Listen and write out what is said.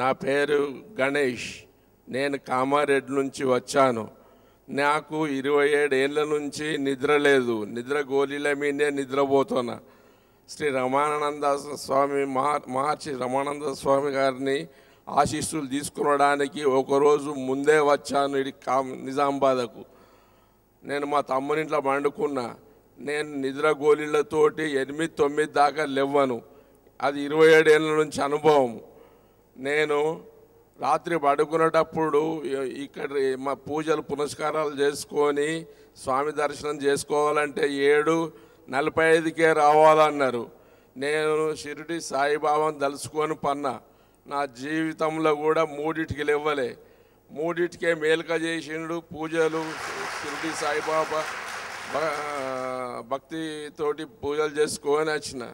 నా పేరు గణేష్ నేను కామారెడ్డి నుంచి వచ్చాను నాకు ఇరవై ఏడేళ్ళ నుంచి నిద్ర లేదు నిద్ర గోళీల మీదే నిద్రపోతున్నా శ్రీ రమానంద స్వామి మహర్షి రమానంద స్వామి గారిని ఆశీస్సులు తీసుకురావడానికి ఒకరోజు ముందే వచ్చాను ఇది కా నిజామాబాద్కు నేను మా తమ్మునింట్లో పండుకున్నా నేను నిద్ర గోళీలతోటి ఎనిమిది తొమ్మిది దాకా లేవ్వను అది ఇరవై ఏడేళ్ళ నుంచి అనుభవం నేను రాత్రి పడుకునేటప్పుడు ఇక్కడ మా పూజలు పునస్కారాలు చేసుకొని స్వామి దర్శనం చేసుకోవాలంటే ఏడు నలభై ఐదుకే రావాలన్నారు నేను షిరిడి సాయిబాబాను తలుచుకొని పన్నా నా జీవితంలో కూడా మూడిటికి లేవ్వలే మూడిటికే మేలుక చేసిండు పూజలు షిరిడి సాయిబాబా భక్తితోటి పూజలు చేసుకొని వచ్చిన